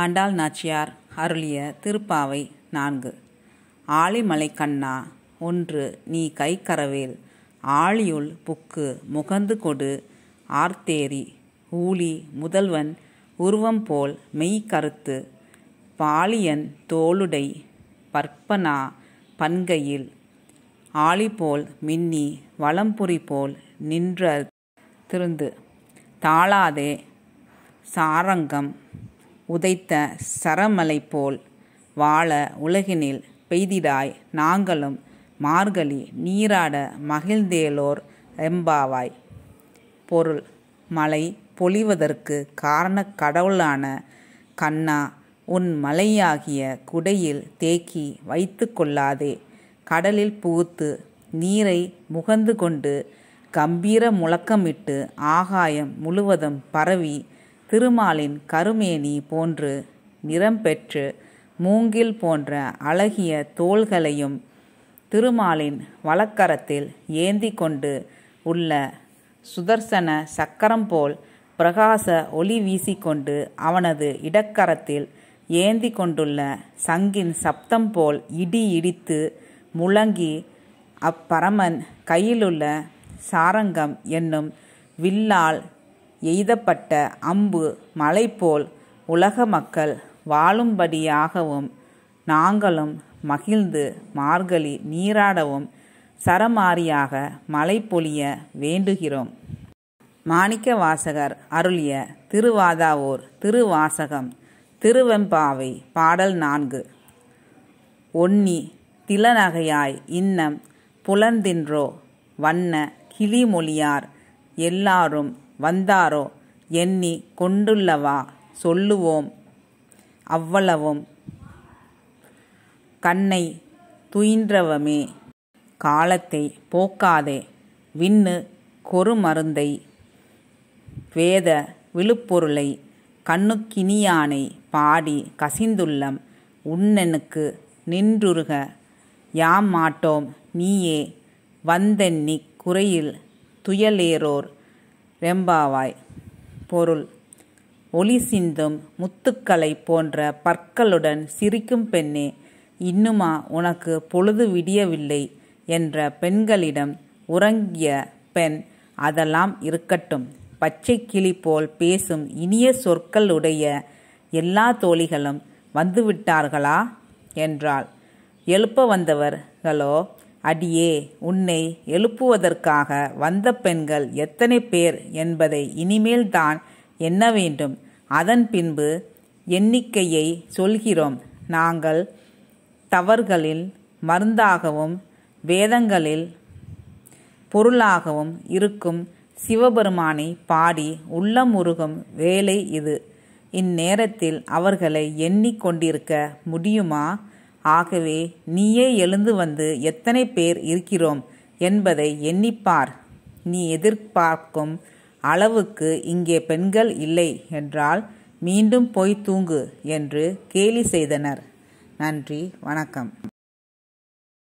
ஆண்டாள் நாச்சியார் அருளிய திருப்பாவை நான்கு ஆளிமலை கண்ணா ஒன்று நீ கைக்கரவேல் ஆழியுள் புக்கு முகந்து கொடு ஆர்த்தேரி ஊழி முதல்வன் உருவம் போல் மெய் கருத்து பாலியன் தோளுடை பற்பனா பன்கையில் ஆளி போல் மின்னி வளம்புரி போல் நின்ற திருந்து தாளாதே சாரங்கம் உதைத்த சரமலை போல் வாழ உலகினில் பெய்திடாய் நாங்களும் மார்கழி நீராட மகிழ்ந்தேலோர் எம்பாவாய் பொருள் மலை பொழிவதற்கு காரண கடவுளான கண்ணா உன் மலையாகிய குடையில் தேக்கி வைத்து கொள்ளாதே கடலில் புகுத்து நீரை முகந்து கொண்டு கம்பீர முழக்கமிட்டு ஆகாயம் முழுவதும் பரவி திருமாலின் கருமேனி போன்று நிறம் பெற்று மூங்கில் போன்ற அழகிய தோள்களையும் திருமாலின் வழக்கரத்தில் ஏந்தி கொண்டு உள்ள சுதர்சன சக்கரம் போல் பிரகாச ஒளி வீசிக்கொண்டு அவனது இடக்கரத்தில் ஏந்தி கொண்டுள்ள சங்கின் சப்தம் போல் இடி இடித்து முழங்கி அப்பரமன் கையிலுள்ள சாரங்கம் என்னும் வில்லால் எய்தப்பட்ட அம்பு மலைபோல் உலக மக்கள் வாழும்படியாகவும் நாங்களும் மகிழ்ந்து மார்கழி நீராடவும் சரமாரியாக மலை பொழிய வேண்டுகிறோம் மாணிக்க வாசகர் அருளிய திருவாதாவூர் திருவாசகம் திருவெம்பாவை பாடல் நான்கு ஒன்னி திலநகையாய் இன்னம் புலந்தின்றோ வண்ண கிளிமொழியார் எல்லாரும் வந்தாரோ எண்ணி கொண்டுள்ளவா சொல்லுவோம் அவ்வளவும் கண்ணை துயின்றவமே காலத்தை போக்காதே விண்ணு கொரு மருந்தை வேத விழுப்பொருளை கண்ணுக்கினியானை பாடி கசிந்துள்ளம் உன்னனுக்கு நின்றுருக யாம் மாட்டோம் நீயே வந்தென்னிக் குறையில் துயலேரோர் வெம்பாவாய் பொருள் ஒளி சிந்தும் முத்துக்களை போன்ற பற்களுடன் சிரிக்கும் பெண்ணே இன்னுமா உனக்கு பொழுது விடியவில்லை என்ற பெண்களிடம் உறங்கிய பெண் அதெல்லாம் இருக்கட்டும் பச்சை கிளி போல் பேசும் இனிய சொற்களுடைய எல்லா தோழிகளும் வந்துவிட்டார்களா என்றாள் எழுப்ப வந்தவர்களோ அடியே உன்னை எழுப்புவதற்காக வந்த பெண்கள் எத்தனை பேர் என்பதை இனிமேல் தான் எண்ண வேண்டும் அதன் பின்பு எண்ணிக்கையை சொல்கிறோம் நாங்கள் தவறுகளில் மருந்தாகவும் வேதங்களில் பொருளாகவும் இருக்கும் சிவபெருமானை பாடி உள்ளம் உருகும் வேலை இது இந்நேரத்தில் அவர்களை எண்ணிக்கொண்டிருக்க முடியுமா ஆகவே நீயே எழுந்து வந்து எத்தனை பேர் இருக்கிறோம் என்பதை எண்ணிப்பார் நீ எதிர்பார்க்கும் அளவுக்கு இங்கே பெண்கள் இல்லை என்றால் மீண்டும் போய் தூங்கு என்று கேலி செய்தனர் நன்றி வணக்கம்